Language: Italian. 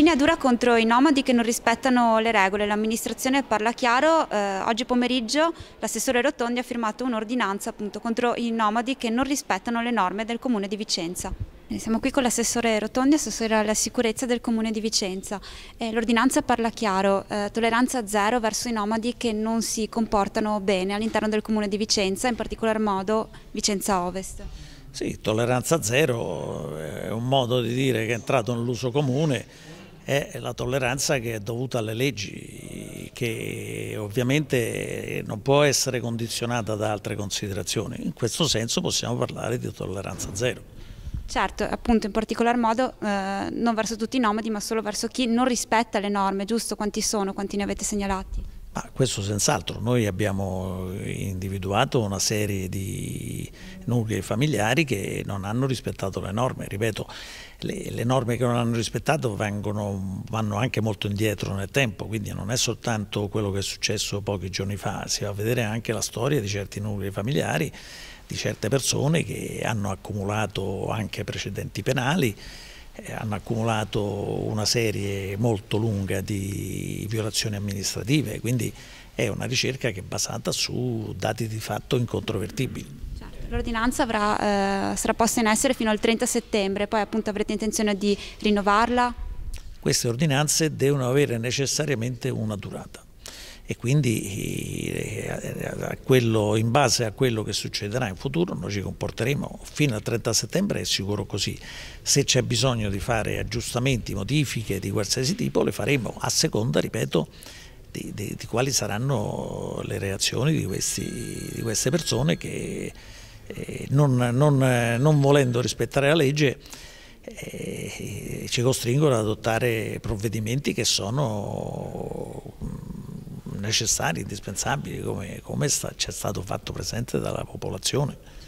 Linea dura contro i nomadi che non rispettano le regole. L'amministrazione parla chiaro, eh, oggi pomeriggio l'assessore Rotondi ha firmato un'ordinanza contro i nomadi che non rispettano le norme del comune di Vicenza. Eh, siamo qui con l'assessore Rotondi, assessore alla sicurezza del comune di Vicenza. Eh, L'ordinanza parla chiaro, eh, tolleranza zero verso i nomadi che non si comportano bene all'interno del comune di Vicenza, in particolar modo Vicenza Ovest. Sì, tolleranza zero eh, è un modo di dire che è entrato nell'uso comune è la tolleranza che è dovuta alle leggi, che ovviamente non può essere condizionata da altre considerazioni. In questo senso possiamo parlare di tolleranza zero. Certo, appunto in particolar modo eh, non verso tutti i nomadi ma solo verso chi non rispetta le norme, giusto? Quanti sono? Quanti ne avete segnalati? Ma questo senz'altro, noi abbiamo individuato una serie di nuclei familiari che non hanno rispettato le norme. Ripeto, le, le norme che non hanno rispettato vengono, vanno anche molto indietro nel tempo, quindi non è soltanto quello che è successo pochi giorni fa, si va a vedere anche la storia di certi nuclei familiari, di certe persone che hanno accumulato anche precedenti penali eh, hanno accumulato una serie molto lunga di violazioni amministrative, quindi è una ricerca che è basata su dati di fatto incontrovertibili. L'ordinanza eh, sarà posta in essere fino al 30 settembre, poi appunto avrete intenzione di rinnovarla? Queste ordinanze devono avere necessariamente una durata e quindi eh, quello, in base a quello che succederà in futuro noi ci comporteremo fino al 30 settembre, è sicuro così. Se c'è bisogno di fare aggiustamenti, modifiche di qualsiasi tipo le faremo a seconda, ripeto, di, di, di quali saranno le reazioni di, questi, di queste persone che eh, non, non, non volendo rispettare la legge, eh, ci costringono ad adottare provvedimenti che sono mm, necessari, indispensabili, come, come sta, ci è stato fatto presente dalla popolazione.